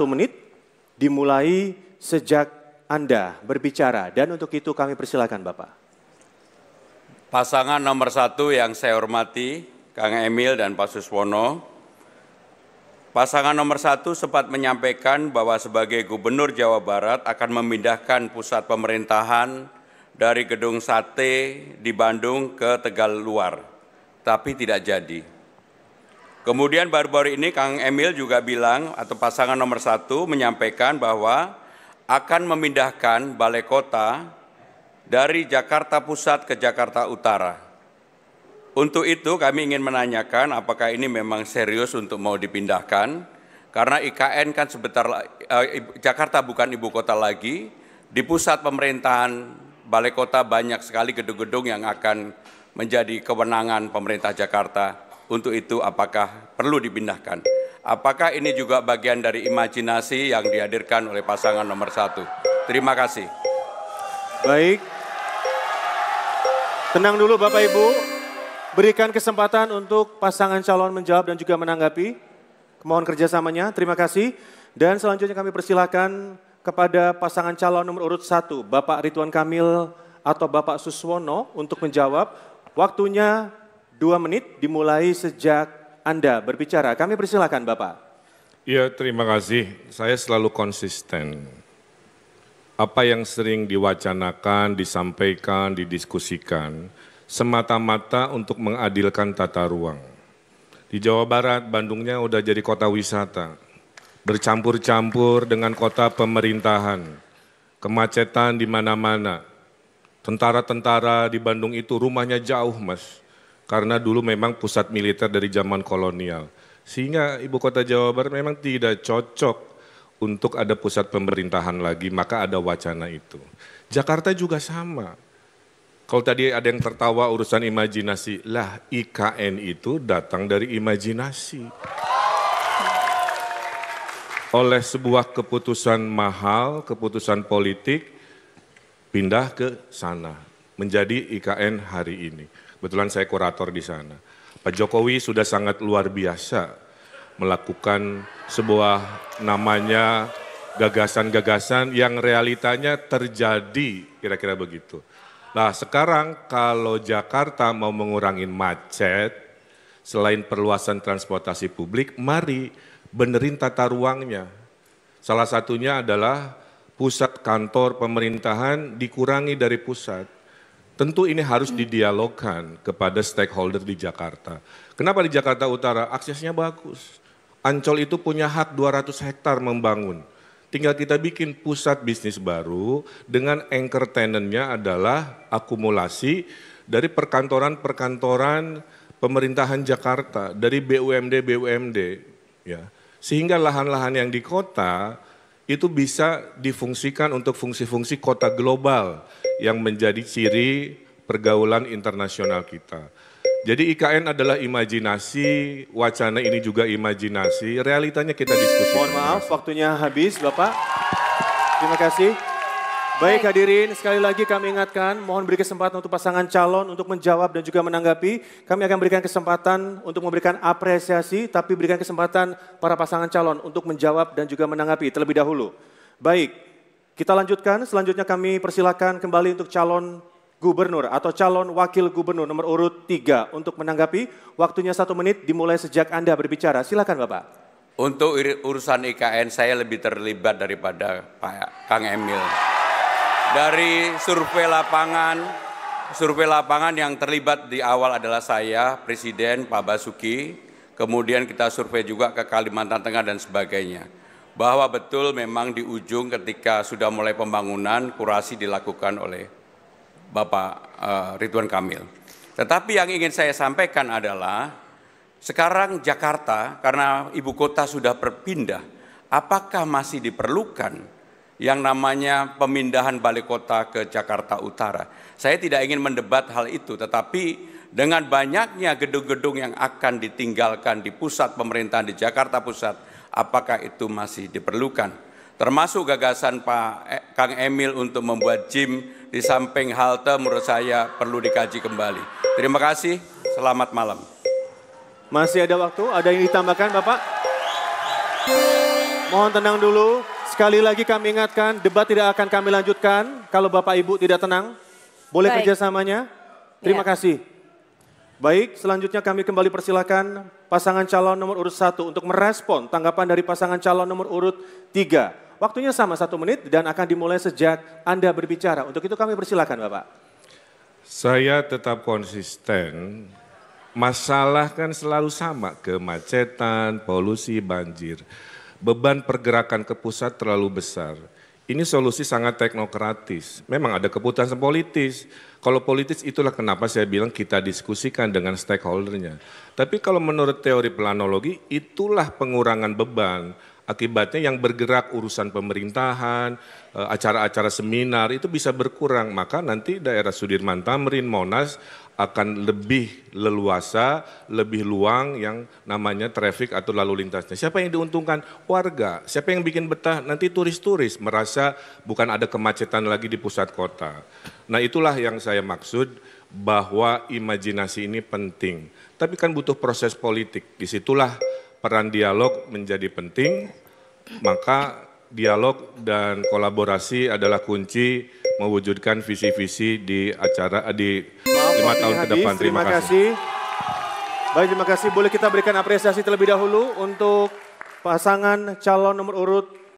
satu menit dimulai sejak Anda berbicara. Dan untuk itu kami persilakan Bapak. Pasangan nomor satu yang saya hormati, Kang Emil dan Pak Suswono. Pasangan nomor satu sempat menyampaikan bahwa sebagai Gubernur Jawa Barat akan memindahkan pusat pemerintahan dari Gedung Sate di Bandung ke Tegal Luar. Tapi tidak jadi Kemudian baru-baru ini Kang Emil juga bilang atau pasangan nomor satu menyampaikan bahwa akan memindahkan balai kota dari Jakarta Pusat ke Jakarta Utara. Untuk itu kami ingin menanyakan apakah ini memang serius untuk mau dipindahkan karena IKN kan sebentar eh, Jakarta bukan ibu kota lagi di pusat pemerintahan balai kota banyak sekali gedung-gedung yang akan menjadi kewenangan pemerintah Jakarta. Untuk itu apakah perlu dipindahkan? Apakah ini juga bagian dari imajinasi yang dihadirkan oleh pasangan nomor satu? Terima kasih. Baik. Tenang dulu Bapak Ibu. Berikan kesempatan untuk pasangan calon menjawab dan juga menanggapi. Kemohon kerjasamanya, terima kasih. Dan selanjutnya kami persilahkan kepada pasangan calon nomor urut satu, Bapak Ridwan Kamil atau Bapak Suswono untuk menjawab. Waktunya Dua menit dimulai sejak Anda berbicara. Kami persilahkan Bapak. Ya terima kasih, saya selalu konsisten. Apa yang sering diwacanakan, disampaikan, didiskusikan, semata-mata untuk mengadilkan tata ruang. Di Jawa Barat, Bandungnya udah jadi kota wisata, bercampur-campur dengan kota pemerintahan, kemacetan di mana-mana. Tentara-tentara di Bandung itu rumahnya jauh, Mas karena dulu memang pusat militer dari zaman kolonial. Sehingga ibu kota Jawa Barat memang tidak cocok untuk ada pusat pemerintahan lagi, maka ada wacana itu. Jakarta juga sama. Kalau tadi ada yang tertawa urusan imajinasi, lah IKN itu datang dari imajinasi. Oleh sebuah keputusan mahal, keputusan politik, pindah ke sana menjadi IKN hari ini. Kebetulan saya kurator di sana. Pak Jokowi sudah sangat luar biasa melakukan sebuah namanya gagasan-gagasan yang realitanya terjadi, kira-kira begitu. Nah sekarang kalau Jakarta mau mengurangi macet, selain perluasan transportasi publik, mari benerin tata ruangnya. Salah satunya adalah pusat kantor pemerintahan dikurangi dari pusat. Tentu ini harus didialogkan kepada stakeholder di Jakarta. Kenapa di Jakarta Utara? Aksesnya bagus. Ancol itu punya hak 200 hektar membangun. Tinggal kita bikin pusat bisnis baru dengan anchor tenantnya adalah akumulasi dari perkantoran-perkantoran pemerintahan Jakarta, dari BUMD-BUMD. ya Sehingga lahan-lahan yang di kota itu bisa difungsikan untuk fungsi-fungsi kota global yang menjadi ciri pergaulan internasional kita. Jadi IKN adalah imajinasi, wacana ini juga imajinasi, realitanya kita diskusi. Mohon maaf, waktunya habis Bapak. Terima kasih. Baik hadirin, sekali lagi kami ingatkan, mohon beri kesempatan untuk pasangan calon untuk menjawab dan juga menanggapi. Kami akan berikan kesempatan untuk memberikan apresiasi, tapi berikan kesempatan para pasangan calon untuk menjawab dan juga menanggapi terlebih dahulu. Baik, kita lanjutkan. Selanjutnya kami persilakan kembali untuk calon gubernur atau calon wakil gubernur nomor urut 3 untuk menanggapi. Waktunya satu menit dimulai sejak Anda berbicara. Silakan Bapak. Untuk urusan IKN saya lebih terlibat daripada Pak Kang Emil dari survei lapangan, survei lapangan yang terlibat di awal adalah saya, Presiden Pak Basuki, kemudian kita survei juga ke Kalimantan Tengah dan sebagainya. Bahwa betul memang di ujung ketika sudah mulai pembangunan, kurasi dilakukan oleh Bapak eh, Ridwan Kamil. Tetapi yang ingin saya sampaikan adalah, sekarang Jakarta karena ibu kota sudah berpindah, apakah masih diperlukan yang namanya pemindahan balai kota ke Jakarta Utara. Saya tidak ingin mendebat hal itu, tetapi dengan banyaknya gedung-gedung yang akan ditinggalkan di pusat pemerintahan di Jakarta Pusat, apakah itu masih diperlukan? Termasuk gagasan Pak e, Kang Emil untuk membuat gym di samping halte menurut saya perlu dikaji kembali. Terima kasih, selamat malam. Masih ada waktu, ada yang ditambahkan Bapak? Mohon tenang dulu, Sekali lagi kami ingatkan, debat tidak akan kami lanjutkan kalau Bapak Ibu tidak tenang. Boleh Baik. kerjasamanya? Terima ya. kasih. Baik, selanjutnya kami kembali persilahkan pasangan calon nomor urut satu untuk merespon tanggapan dari pasangan calon nomor urut tiga. Waktunya sama satu menit dan akan dimulai sejak Anda berbicara. Untuk itu kami persilahkan Bapak. Saya tetap konsisten, masalah kan selalu sama, kemacetan, polusi, banjir beban pergerakan ke pusat terlalu besar. Ini solusi sangat teknokratis. Memang ada keputusan politis. Kalau politis itulah kenapa saya bilang kita diskusikan dengan stakeholdernya. Tapi kalau menurut teori planologi itulah pengurangan beban. Akibatnya yang bergerak urusan pemerintahan, eh, acara-acara seminar itu bisa berkurang. Maka nanti daerah Sudirman Tamrin, Monas akan lebih leluasa, lebih luang yang namanya traffic atau lalu lintasnya. Siapa yang diuntungkan? Warga. Siapa yang bikin betah? Nanti turis-turis merasa bukan ada kemacetan lagi di pusat kota. Nah itulah yang saya maksud bahwa imajinasi ini penting. Tapi kan butuh proses politik. Disitulah peran dialog menjadi penting maka dialog dan kolaborasi adalah kunci mewujudkan visi-visi di acara eh, di lima tahun ke depan. Terima, terima kasih. kasih. Baik, terima kasih. Boleh kita berikan apresiasi terlebih dahulu untuk pasangan calon nomor urut